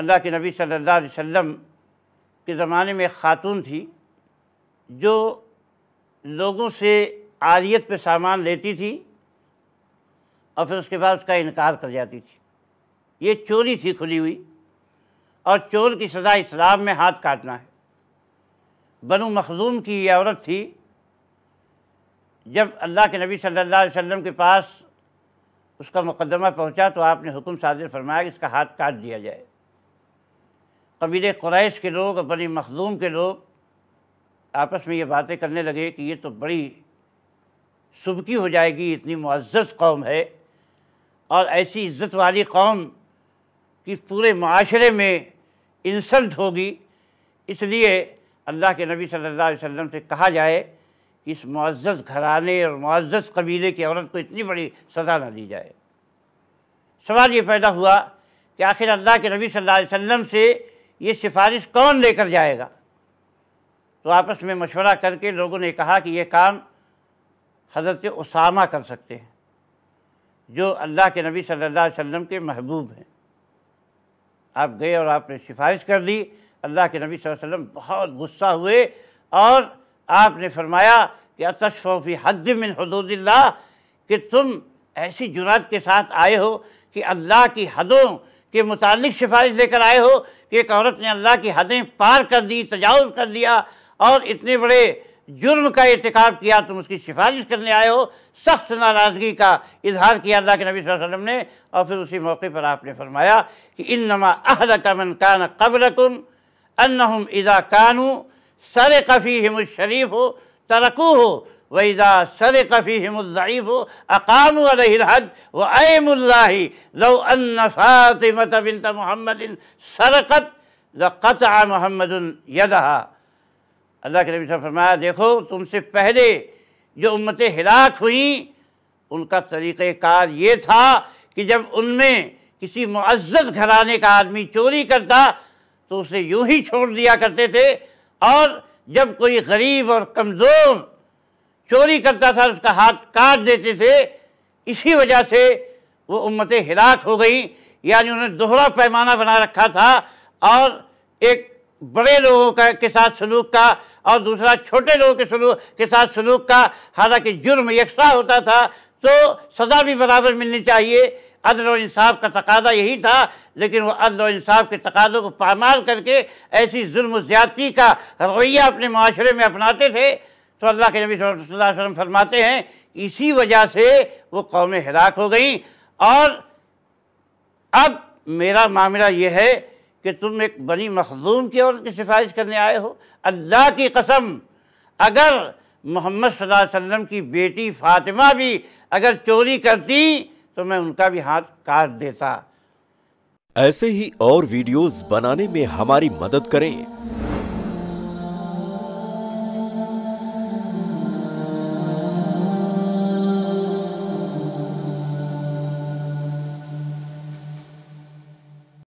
अल्लाह के नबी सल्लल्लाहु अलैहि वसल्लम के ज़माने में एक ख़ातून थी जो लोगों से आरियत पे सामान लेती थी और फिर उसके बाद उसका इनकार कर जाती थी ये चोरी थी खुली हुई और चोर की सज़ा इस्लाम में हाथ काटना है बनु मखदूम की ये औरत थी जब अल्लाह के नबी सल्लल्लाहु अलैहि वसल्लम के पास उसका मुकदमा पहुंचा तो आपने हुक्म साजिर फरमाया कि इसका हाथ काट दिया जाए कबीले क्रैश के लोग और बनी मखदूम के लोग आपस में ये बातें करने लगे कि ये तो बड़ी सुबकी हो जाएगी इतनी मुआज़ कौम है और ऐसी इज़्ज़त वाली कौम कि पूरे माशरे में इंसल्ट होगी इसलिए अल्लाह के नबी सल्लल्लाहु अलैहि वसल्लम से कहा जाए कि इस मुआज़ घराने और मुआज़ कबीले की औरत को इतनी बड़ी सज़ा ना दी जाए सवाल ये पैदा हुआ कि आखिर अल्लाह के नबी सल्लल्लाहु अलैहि वसल्लम से ये सिफारिश कौन लेकर जाएगा तो आपस में मशवरा करके लोगों ने कहा कि ये काम हज़रत उसामा कर सकते हैं जो अल्लाह के नबी सल्लल्लाहु अलैहि वसल्लम के महबूब हैं आप गए और आपने सिफारिश कर दी अल्लाह के नबी सल्लल्लाहु अलैहि वसल्लम बहुत गुस्सा हुए और आपने फरमाया कि अतशफ़ी हद मिन हदूदिल्ला कि तुम ऐसी जुरात के साथ आए हो कि अल्लाह की हदों के मुतालिक सिफारिश लेकर आए हो कि एक औरत ने अल्लाह की हदें पार कर दी तजावज़ कर दिया और इतने बड़े जुर्म का इरतकब किया तुम उसकी सिफारिश करने आए हो सख्त नाराज़गी का इजहार किया अल्लाह के नबी वसल्लम ने और फिर उसी मौके पर आपने फरमाया कि इन नमा अहल कमन कान कबरकुम हम इदा कानू सर कफ़ी हिम शरीफ हो तरकू हो وإذا سرق فيهم الضعيف أقاموا عليه الحد وأيم الله لو أن فاطمة بنت محمد سرقت لقطع محمد यदहा अल्लाह के नबी फरमाया देखो तुमसे पहले जो उम्मतें हिलाक हुई उनका तरीक़ार ये था कि जब उनमें किसी मुआज़त घराने का आदमी चोरी करता तो उसे यूं ही छोड़ दिया करते थे और जब कोई गरीब और कमज़ोर चोरी करता था उसका हाथ काट देते थे इसी वजह से वो उम्मत हिराक हो गई यानी उन्होंने दोहरा पैमाना बना रखा था और एक बड़े लोगों का के साथ सलूक का और दूसरा छोटे लोगों के सलूक के साथ सलूक का हालांकि जुर्म यकसा होता था तो सज़ा भी बराबर मिलनी चाहिए अदल और इंसाफ का तकादा यही था लेकिन वो अदल और इंसाफ के तकादों को पामाल करके ऐसी जुल्म ज़्यादती का रवैया अपने माशरे में अपनाते थे तो अल्लाह के नबी वसल्लम फरमाते हैं इसी वजह से वो कौमें हराक हो गई और अब मेरा मामला ये है कि तुम एक बनी मखदूम की औरत की सिफारिश करने आए हो अल्लाह की कसम अगर मोहम्मद वसल्लम की बेटी फातिमा भी अगर चोरी करती तो मैं उनका भी हाथ काट देता ऐसे ही और वीडियोस बनाने में हमारी मदद करें